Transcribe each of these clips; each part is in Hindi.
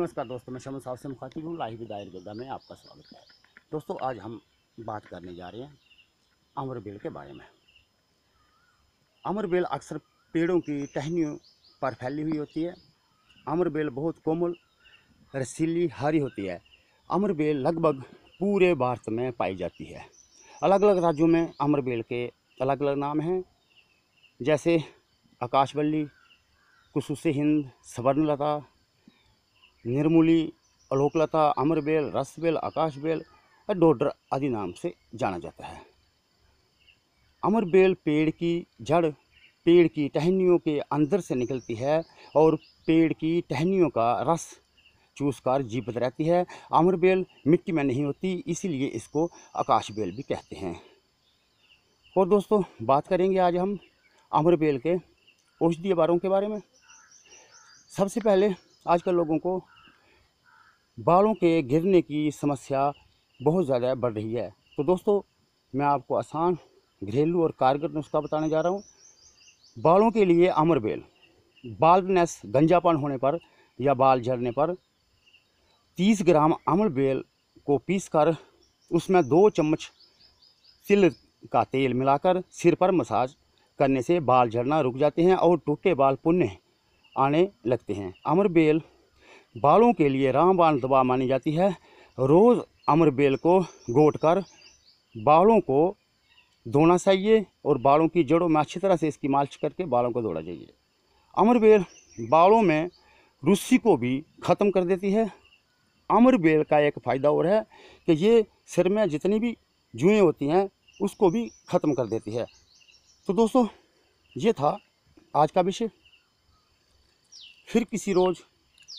नमस्कार दोस्तों मैं शमन साहब से मुखातिब हूँ लाइव दायर गुदा में आपका स्वागत है दोस्तों आज हम बात करने जा रहे हैं अमर बेल के बारे में अमर बेल अक्सर पेड़ों की टहनियों पर फैली हुई होती है अमर बेल बहुत कोमल रसीली हरी होती है अमर बेल लगभग पूरे भारत में पाई जाती है अलग अलग राज्यों में अमर बेल के अलग अलग नाम हैं जैसे आकाशवल्ली कुसुस हिंद सवर्णलता निर्मूली अलोकलता अमरबेल रसबेल आकाशबेल और डोडर आदि नाम से जाना जाता है अमरबेल पेड़ की जड़ पेड़ की टहनियों के अंदर से निकलती है और पेड़ की टहनियों का रस चूसकर जीवित रहती है अमरबेल मिट्टी में नहीं होती इसीलिए इसको आकाशबेल भी कहते हैं और दोस्तों बात करेंगे आज हम अमरबेल के औषधीय बारों के बारे में सबसे पहले आजकल लोगों को बालों के गिरने की समस्या बहुत ज़्यादा बढ़ रही है तो दोस्तों मैं आपको आसान घरेलू और कारगर नुस्खा बताने जा रहा हूँ बालों के लिए अमर बेल गंजापन होने पर या बाल झड़ने पर 30 ग्राम अमर बेल को पीसकर उसमें दो चम्मच तिल का तेल मिलाकर सिर पर मसाज करने से बाल झड़ना रुक जाते हैं और टूटे बाल पुण्य आने लगते हैं अमर बेल बालों के लिए रामबाण दवा मानी जाती है रोज़ अमर बेल को गोट कर बालों को धोना चाहिए और बालों की जड़ों में अच्छी तरह से इसकी मालिश करके बालों को धोना चाहिए अमर बेल बालों में रूसी को भी ख़त्म कर देती है अमर बेल का एक फ़ायदा और है कि ये सिर में जितनी भी जुएँ होती हैं उसको भी ख़त्म कर देती है तो दोस्तों ये था आज का विषय फिर किसी रोज़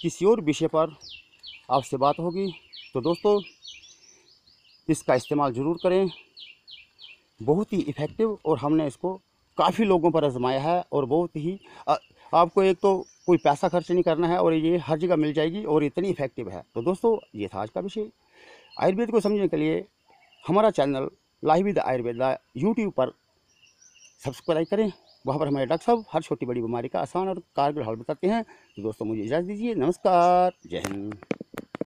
किसी और विषय पर आपसे बात होगी तो दोस्तों इसका इस्तेमाल ज़रूर करें बहुत ही इफ़ेक्टिव और हमने इसको काफ़ी लोगों पर आजमाया है और बहुत ही आ, आपको एक तो कोई पैसा खर्च नहीं करना है और ये हर जगह मिल जाएगी और इतनी इफ़ेक्टिव है तो दोस्तों ये था आज का विषय आयुर्वेद को समझने के लिए हमारा channel live with Ayurveda YouTube पर सब्सक्राइब करें वहाँ पर हमारे डॉक्टर साहब हर छोटी बड़ी बीमारी का आसान और कारगर हल बताते हैं दोस्तों मुझे इजाज़त दीजिए नमस्कार जय हिंद